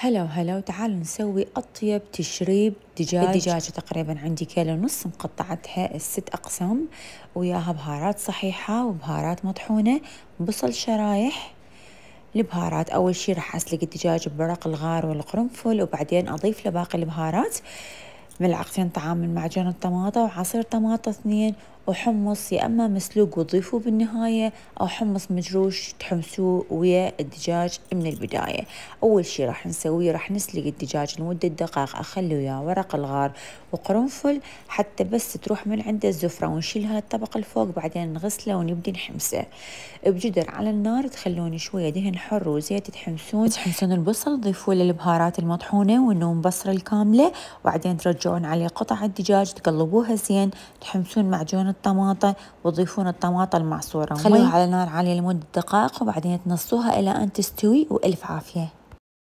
هلا وهلا وتعالوا نسوي أطيب تشريب دجاج الدجاجة تقريبا عندي كيلو ونص مقطعتها الست أقسام وياها بهارات صحيحة وبهارات مطحونة بصل شرايح البهارات أول شي راح أسلق الدجاج بورق الغار والقرنفل وبعدين أضيف له باقي البهارات ملعقتين طعام من معجون الطماطة وعصير طماطة اثنين وحمص يا اما مسلوق وتضيفوه بالنهايه او حمص مجروش تحمسوه ويا الدجاج من البدايه اول شي راح نسويه راح نسلق الدجاج لمده دقائق اخلي وياه ورق الغار وقرنفل حتى بس تروح من عنده الزفره ونشيلها الطبق الفوق بعدين نغسله ونبدي نحمسه بجدر على النار تخلون شويه دهن حر وزيت تحمسون تحمسون البصل تضيفوا له البهارات المطحونه والنوم بصره الكامله وبعدين ترجعون عليه قطع الدجاج تقلبوها زين تحمسون معجون الطماطة وضيفون الطماطة المعصورة خلوها على نار عالية لمدة دقائق وبعدين تنصوها إلى أن تستوي وألف عافية